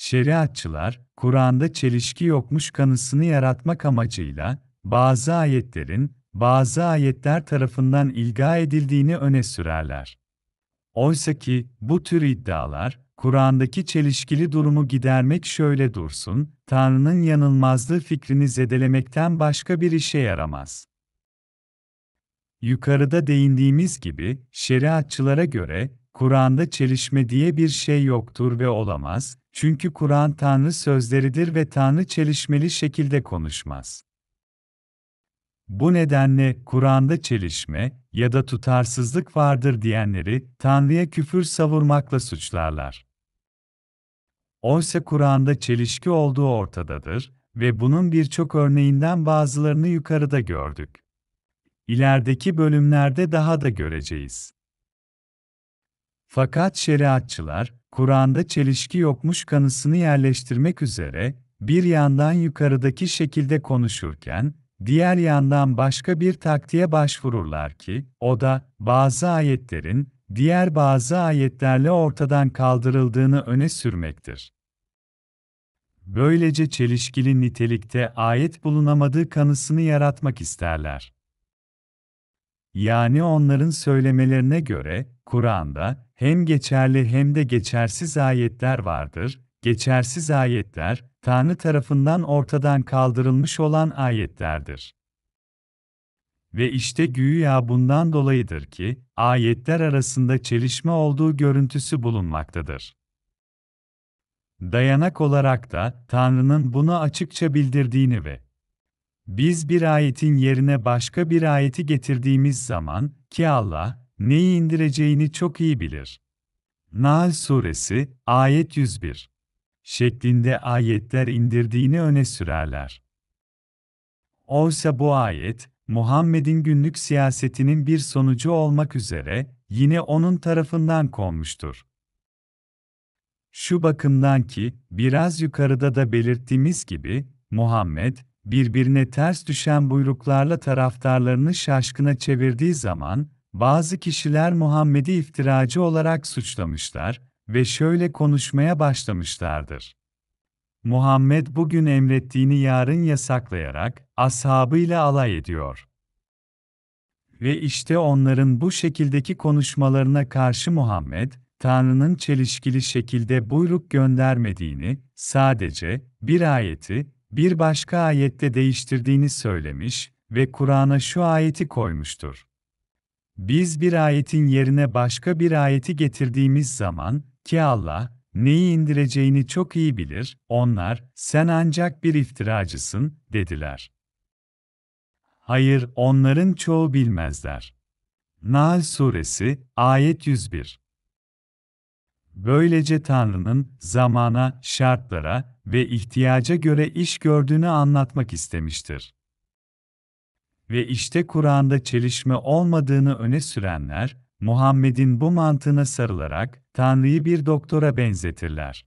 Şeriatçılar, Kur'an'da çelişki yokmuş kanısını yaratmak amacıyla, bazı ayetlerin, bazı ayetler tarafından ilga edildiğini öne sürerler. Oysa ki, bu tür iddialar, Kur'an'daki çelişkili durumu gidermek şöyle dursun, Tanrı'nın yanılmazlığı fikrini zedelemekten başka bir işe yaramaz. Yukarıda değindiğimiz gibi, şeriatçılara göre, Kur'an'da çelişme diye bir şey yoktur ve olamaz, çünkü Kur'an Tanrı sözleridir ve Tanrı çelişmeli şekilde konuşmaz. Bu nedenle Kur'an'da çelişme ya da tutarsızlık vardır diyenleri Tanrı'ya küfür savurmakla suçlarlar. Oysa Kur'an'da çelişki olduğu ortadadır ve bunun birçok örneğinden bazılarını yukarıda gördük. İlerideki bölümlerde daha da göreceğiz. Fakat şeriatçılar Kur'an'da çelişki yokmuş kanısını yerleştirmek üzere, bir yandan yukarıdaki şekilde konuşurken, diğer yandan başka bir taktiğe başvururlar ki, o da, bazı ayetlerin, diğer bazı ayetlerle ortadan kaldırıldığını öne sürmektir. Böylece çelişkili nitelikte ayet bulunamadığı kanısını yaratmak isterler. Yani onların söylemelerine göre, Kur'an'da, hem geçerli hem de geçersiz ayetler vardır. Geçersiz ayetler, Tanrı tarafından ortadan kaldırılmış olan ayetlerdir. Ve işte güya bundan dolayıdır ki, ayetler arasında çelişme olduğu görüntüsü bulunmaktadır. Dayanak olarak da Tanrı'nın bunu açıkça bildirdiğini ve biz bir ayetin yerine başka bir ayeti getirdiğimiz zaman ki Allah neyi indireceğini çok iyi bilir. Nahl Suresi, ayet 101 şeklinde ayetler indirdiğini öne sürerler. Oysa bu ayet, Muhammed'in günlük siyasetinin bir sonucu olmak üzere, yine onun tarafından konmuştur. Şu bakımdan ki, biraz yukarıda da belirttiğimiz gibi, Muhammed, birbirine ters düşen buyruklarla taraftarlarını şaşkına çevirdiği zaman, bazı kişiler Muhammed'i iftiracı olarak suçlamışlar ve şöyle konuşmaya başlamışlardır. Muhammed bugün emrettiğini yarın yasaklayarak ashabıyla alay ediyor. Ve işte onların bu şekildeki konuşmalarına karşı Muhammed, Tanrı'nın çelişkili şekilde buyruk göndermediğini, sadece bir ayeti bir başka ayette değiştirdiğini söylemiş ve Kur'an'a şu ayeti koymuştur. Biz bir ayetin yerine başka bir ayeti getirdiğimiz zaman, ki Allah, neyi indireceğini çok iyi bilir, onlar, sen ancak bir iftiracısın, dediler. Hayır, onların çoğu bilmezler. Nahl Suresi, Ayet 101 Böylece Tanrı'nın zamana, şartlara ve ihtiyaca göre iş gördüğünü anlatmak istemiştir ve işte Kur'an'da çelişme olmadığını öne sürenler, Muhammed'in bu mantığına sarılarak Tanrı'yı bir doktora benzetirler.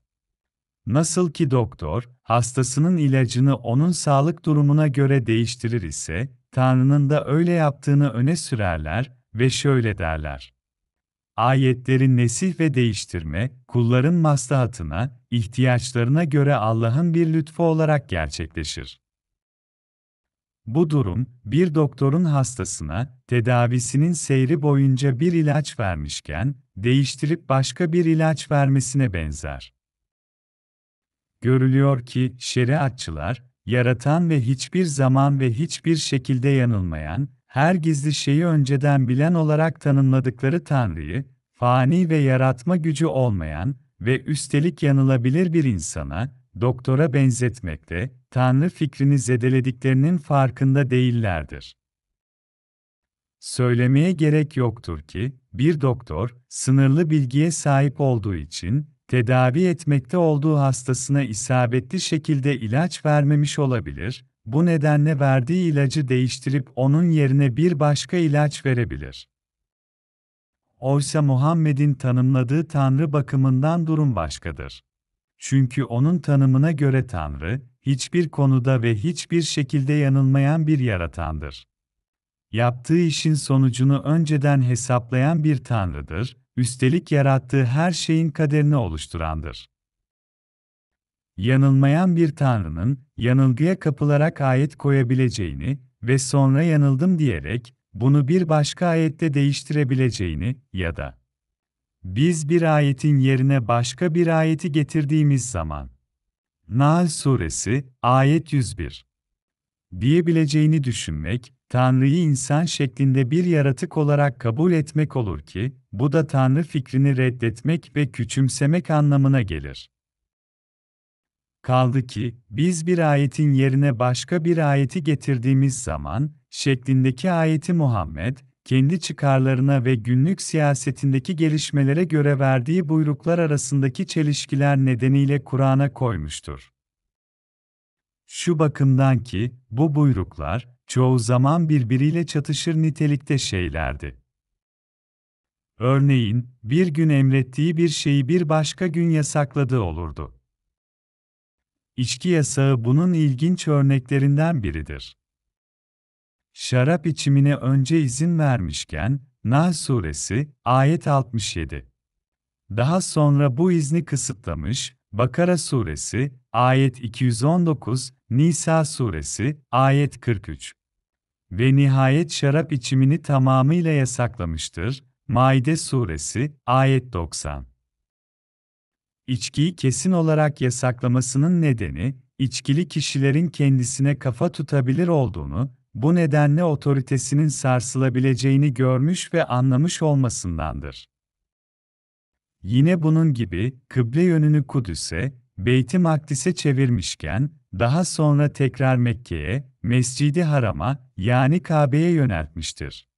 Nasıl ki doktor, hastasının ilacını onun sağlık durumuna göre değiştirir ise, Tanrı'nın da öyle yaptığını öne sürerler ve şöyle derler. Ayetlerin nesih ve değiştirme, kulların maslahatına, ihtiyaçlarına göre Allah'ın bir lütfu olarak gerçekleşir. Bu durum, bir doktorun hastasına, tedavisinin seyri boyunca bir ilaç vermişken, değiştirip başka bir ilaç vermesine benzer. Görülüyor ki, şeriatçılar, yaratan ve hiçbir zaman ve hiçbir şekilde yanılmayan, her gizli şeyi önceden bilen olarak tanımladıkları Tanrı'yı, fani ve yaratma gücü olmayan ve üstelik yanılabilir bir insana, doktora benzetmekle, Tanrı fikrini zedelediklerinin farkında değillerdir. Söylemeye gerek yoktur ki, bir doktor, sınırlı bilgiye sahip olduğu için, tedavi etmekte olduğu hastasına isabetli şekilde ilaç vermemiş olabilir, bu nedenle verdiği ilacı değiştirip onun yerine bir başka ilaç verebilir. Oysa Muhammed'in tanımladığı Tanrı bakımından durum başkadır. Çünkü onun tanımına göre Tanrı, hiçbir konuda ve hiçbir şekilde yanılmayan bir yaratandır. Yaptığı işin sonucunu önceden hesaplayan bir tanrıdır, üstelik yarattığı her şeyin kaderini oluşturandır. Yanılmayan bir tanrının, yanılgıya kapılarak ayet koyabileceğini ve sonra yanıldım diyerek, bunu bir başka ayette değiştirebileceğini ya da biz bir ayetin yerine başka bir ayeti getirdiğimiz zaman, Nahl Suresi, ayet 101 diyebileceğini düşünmek, Tanrı'yı insan şeklinde bir yaratık olarak kabul etmek olur ki, bu da Tanrı fikrini reddetmek ve küçümsemek anlamına gelir. Kaldı ki, biz bir ayetin yerine başka bir ayeti getirdiğimiz zaman, şeklindeki ayeti Muhammed, kendi çıkarlarına ve günlük siyasetindeki gelişmelere göre verdiği buyruklar arasındaki çelişkiler nedeniyle Kur'an'a koymuştur. Şu bakımdan ki, bu buyruklar, çoğu zaman birbiriyle çatışır nitelikte şeylerdi. Örneğin, bir gün emrettiği bir şeyi bir başka gün yasakladığı olurdu. İçki yasağı bunun ilginç örneklerinden biridir. Şarap içimine önce izin vermişken, Nahl Suresi, ayet 67. Daha sonra bu izni kısıtlamış, Bakara Suresi, ayet 219, Nisa Suresi, ayet 43. Ve nihayet şarap içimini tamamıyla yasaklamıştır, Maide Suresi, ayet 90. İçkiyi kesin olarak yasaklamasının nedeni, içkili kişilerin kendisine kafa tutabilir olduğunu, bu nedenle otoritesinin sarsılabileceğini görmüş ve anlamış olmasındandır. Yine bunun gibi, kıble yönünü Kudüs'e, Beyt-i Makdis'e çevirmişken, daha sonra tekrar Mekke'ye, Mescidi Haram'a, yani Kabe'ye yöneltmiştir.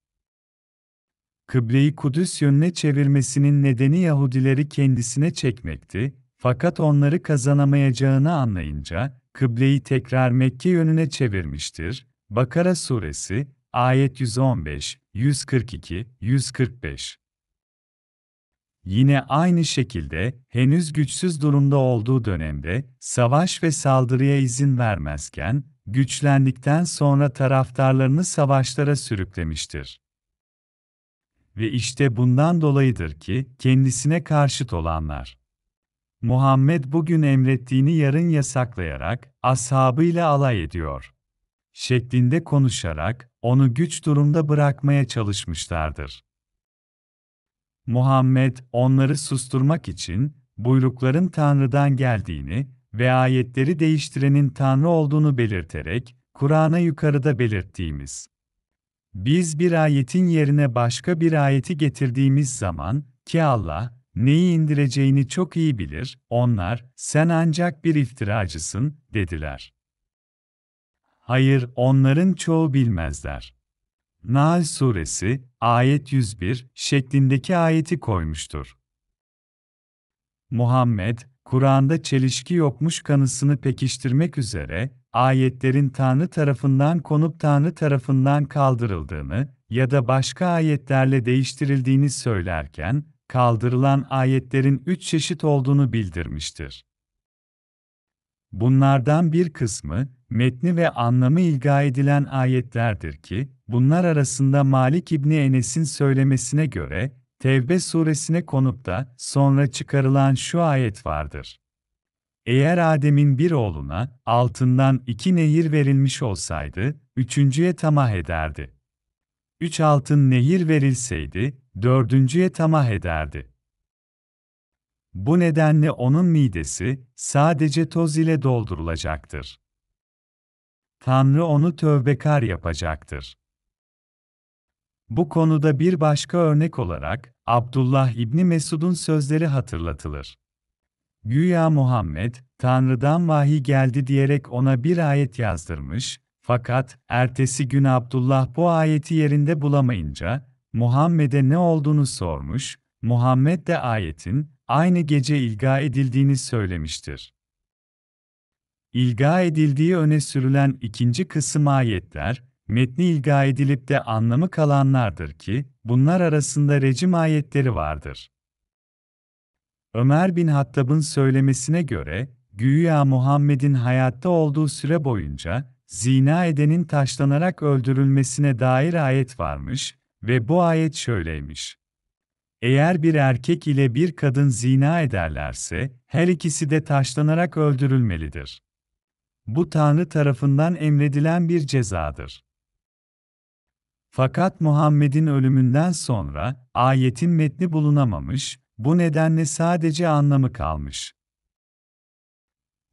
Kıbleyi Kudüs yönüne çevirmesinin nedeni Yahudileri kendisine çekmekti, fakat onları kazanamayacağını anlayınca, kıbleyi tekrar Mekke yönüne çevirmiştir, Bakara Suresi, ayet 115, 142, 145. Yine aynı şekilde, henüz güçsüz durumda olduğu dönemde, savaş ve saldırıya izin vermezken, güçlendikten sonra taraftarlarını savaşlara sürüklemiştir. Ve işte bundan dolayıdır ki, kendisine karşıt olanlar, Muhammed bugün emrettiğini yarın yasaklayarak, ashabıyla alay ediyor şeklinde konuşarak onu güç durumda bırakmaya çalışmışlardır. Muhammed onları susturmak için buyrukların Tanrı'dan geldiğini ve ayetleri değiştirenin Tanrı olduğunu belirterek Kur'an'a yukarıda belirttiğimiz biz bir ayetin yerine başka bir ayeti getirdiğimiz zaman ki Allah neyi indireceğini çok iyi bilir, onlar sen ancak bir iftiracısın dediler. Hayır, onların çoğu bilmezler. Nahl suresi, ayet 101 şeklindeki ayeti koymuştur. Muhammed, Kur'an'da çelişki yokmuş kanısını pekiştirmek üzere, ayetlerin Tanrı tarafından konup Tanrı tarafından kaldırıldığını ya da başka ayetlerle değiştirildiğini söylerken, kaldırılan ayetlerin üç çeşit olduğunu bildirmiştir. Bunlardan bir kısmı, metni ve anlamı ilga edilen ayetlerdir ki, bunlar arasında Malik İbni Enes'in söylemesine göre, Tevbe suresine konup da sonra çıkarılan şu ayet vardır. Eğer Adem'in bir oğluna altından iki nehir verilmiş olsaydı, üçüncüye tamah ederdi. Üç altın nehir verilseydi, dördüncüye tamah ederdi. Bu nedenle onun midesi sadece toz ile doldurulacaktır. Tanrı onu tövbekar yapacaktır. Bu konuda bir başka örnek olarak Abdullah İbni Mesud'un sözleri hatırlatılır. Güya Muhammed, Tanrı'dan vahiy geldi diyerek ona bir ayet yazdırmış, fakat ertesi gün Abdullah bu ayeti yerinde bulamayınca, Muhammed'e ne olduğunu sormuş, Muhammed de ayetin aynı gece ilga edildiğini söylemiştir. İlga edildiği öne sürülen ikinci kısım ayetler, metni ilga edilip de anlamı kalanlardır ki, bunlar arasında rejim ayetleri vardır. Ömer bin Hattab'ın söylemesine göre, güya Muhammed'in hayatta olduğu süre boyunca, zina edenin taşlanarak öldürülmesine dair ayet varmış ve bu ayet şöyleymiş. Eğer bir erkek ile bir kadın zina ederlerse, her ikisi de taşlanarak öldürülmelidir. Bu Tanrı tarafından emredilen bir cezadır. Fakat Muhammed'in ölümünden sonra ayetin metni bulunamamış, bu nedenle sadece anlamı kalmış.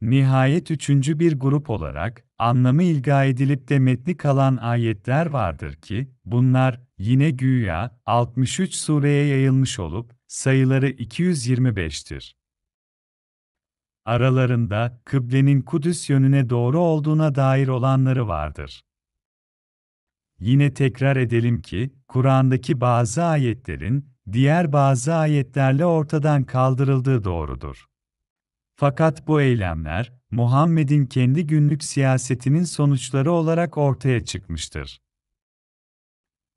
Nihayet üçüncü bir grup olarak, anlamı ilga edilip de metni kalan ayetler vardır ki, bunlar yine güya 63 sureye yayılmış olup sayıları 225'tir. Aralarında kıblenin Kudüs yönüne doğru olduğuna dair olanları vardır. Yine tekrar edelim ki, Kur'an'daki bazı ayetlerin diğer bazı ayetlerle ortadan kaldırıldığı doğrudur. Fakat bu eylemler, Muhammed'in kendi günlük siyasetinin sonuçları olarak ortaya çıkmıştır.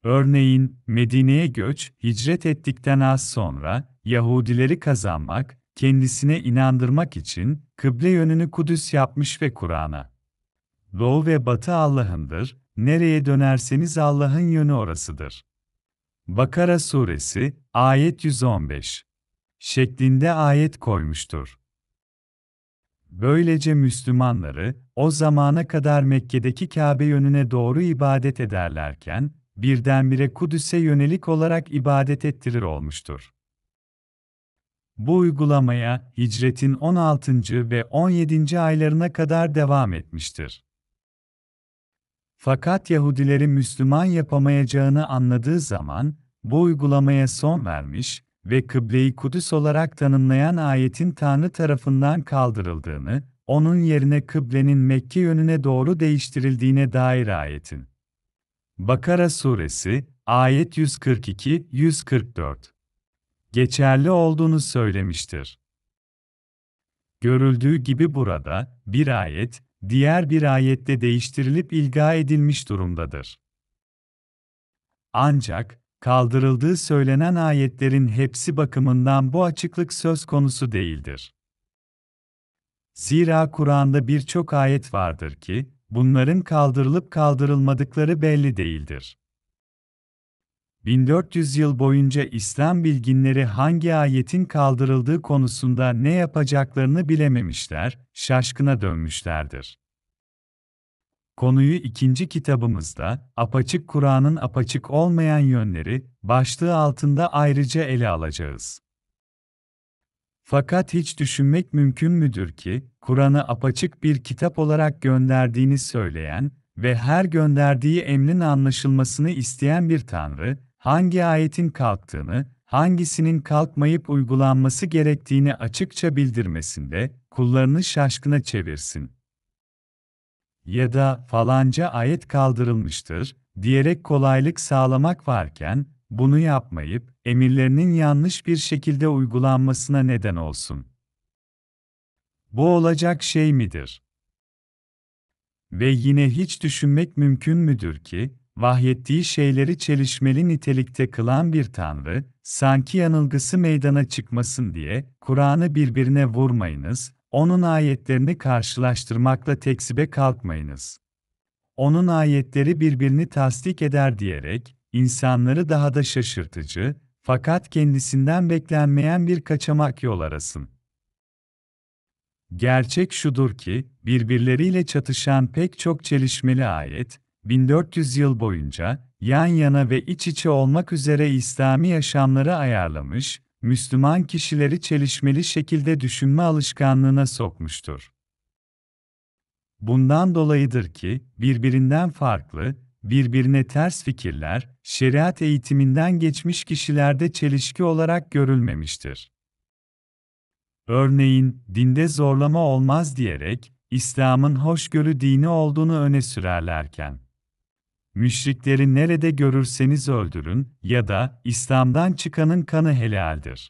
Örneğin, Medine'ye göç, hicret ettikten az sonra, Yahudileri kazanmak, kendisine inandırmak için, kıble yönünü Kudüs yapmış ve Kur'an'a. Doğu ve batı Allah'ındır, nereye dönerseniz Allah'ın yönü orasıdır. Bakara Suresi, ayet 115 şeklinde ayet koymuştur. Böylece Müslümanları, o zamana kadar Mekke'deki Kabe yönüne doğru ibadet ederlerken, birdenbire Kudüs'e yönelik olarak ibadet ettirir olmuştur. Bu uygulamaya, hicretin 16. ve 17. aylarına kadar devam etmiştir. Fakat Yahudileri Müslüman yapamayacağını anladığı zaman, bu uygulamaya son vermiş ve kıbleyi Kudüs olarak tanımlayan ayetin Tanrı tarafından kaldırıldığını, onun yerine kıblenin Mekke yönüne doğru değiştirildiğine dair ayetin. Bakara suresi, ayet 142-144 geçerli olduğunu söylemiştir. Görüldüğü gibi burada, bir ayet, diğer bir ayette değiştirilip ilga edilmiş durumdadır. Ancak, kaldırıldığı söylenen ayetlerin hepsi bakımından bu açıklık söz konusu değildir. Zira Kur'an'da birçok ayet vardır ki, bunların kaldırılıp kaldırılmadıkları belli değildir. 1400 yıl boyunca İslam bilginleri hangi ayetin kaldırıldığı konusunda ne yapacaklarını bilememişler, şaşkına dönmüşlerdir. Konuyu ikinci kitabımızda, apaçık Kur'an'ın apaçık olmayan yönleri, başlığı altında ayrıca ele alacağız. Fakat hiç düşünmek mümkün müdür ki, Kur'an'ı apaçık bir kitap olarak gönderdiğini söyleyen ve her gönderdiği emrin anlaşılmasını isteyen bir Tanrı, hangi ayetin kalktığını, hangisinin kalkmayıp uygulanması gerektiğini açıkça bildirmesinde, kullarını şaşkına çevirsin ya da falanca ayet kaldırılmıştır diyerek kolaylık sağlamak varken, bunu yapmayıp emirlerinin yanlış bir şekilde uygulanmasına neden olsun. Bu olacak şey midir? Ve yine hiç düşünmek mümkün müdür ki, vahyettiği şeyleri çelişmeli nitelikte kılan bir Tanrı, sanki yanılgısı meydana çıkmasın diye, Kur'an'ı birbirine vurmayınız, onun ayetlerini karşılaştırmakla teksibe kalkmayınız. Onun ayetleri birbirini tasdik eder diyerek, insanları daha da şaşırtıcı, fakat kendisinden beklenmeyen bir kaçamak yol arasın. Gerçek şudur ki, birbirleriyle çatışan pek çok çelişmeli ayet, 1400 yıl boyunca, yan yana ve iç içe olmak üzere İslami yaşamları ayarlamış, Müslüman kişileri çelişmeli şekilde düşünme alışkanlığına sokmuştur. Bundan dolayıdır ki, birbirinden farklı, birbirine ters fikirler, şeriat eğitiminden geçmiş kişilerde çelişki olarak görülmemiştir. Örneğin, dinde zorlama olmaz diyerek, İslam'ın hoşgörü dini olduğunu öne sürerlerken, müşrikleri nerede görürseniz öldürün ya da İslam'dan çıkanın kanı helaldir.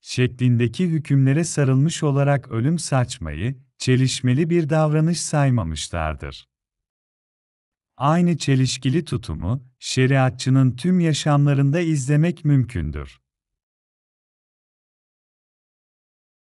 Şeklindeki hükümlere sarılmış olarak ölüm saçmayı, çelişmeli bir davranış saymamışlardır. Aynı çelişkili tutumu, şeriatçının tüm yaşamlarında izlemek mümkündür.